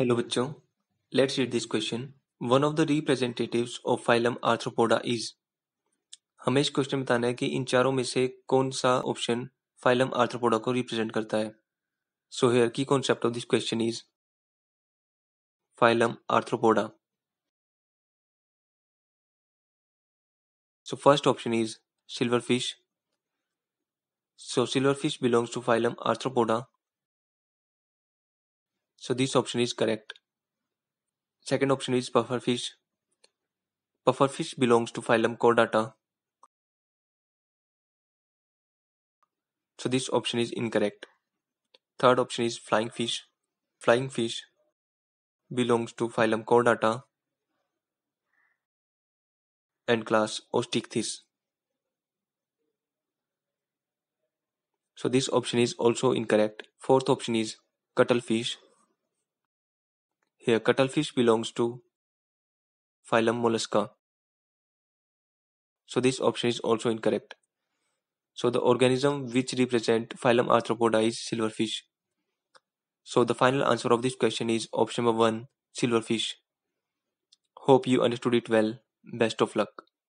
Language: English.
Hello बच्चों, let's read this question one of the representatives of phylum arthropoda is हमें इस question बताना है कि इन चारों में से कौन सा ऑप्शन फाइलम आर्थ्रोपोडा को रिप्रेजेंट करता है so here key concept of this question is phylum arthropoda so first option is silver fish so silver fish belongs to phylum arthropoda So this option is correct. Second option is pufferfish. Pufferfish belongs to phylum Chordata. So this option is incorrect. Third option is flying fish. Flying fish belongs to phylum Chordata and class Ostichthys. So this option is also incorrect. Fourth option is cuttlefish. Here cuttlefish belongs to phylum Mollusca. So this option is also incorrect. So the organism which represent phylum arthropoda is silverfish. So the final answer of this question is option number 1 silverfish. Hope you understood it well. Best of luck.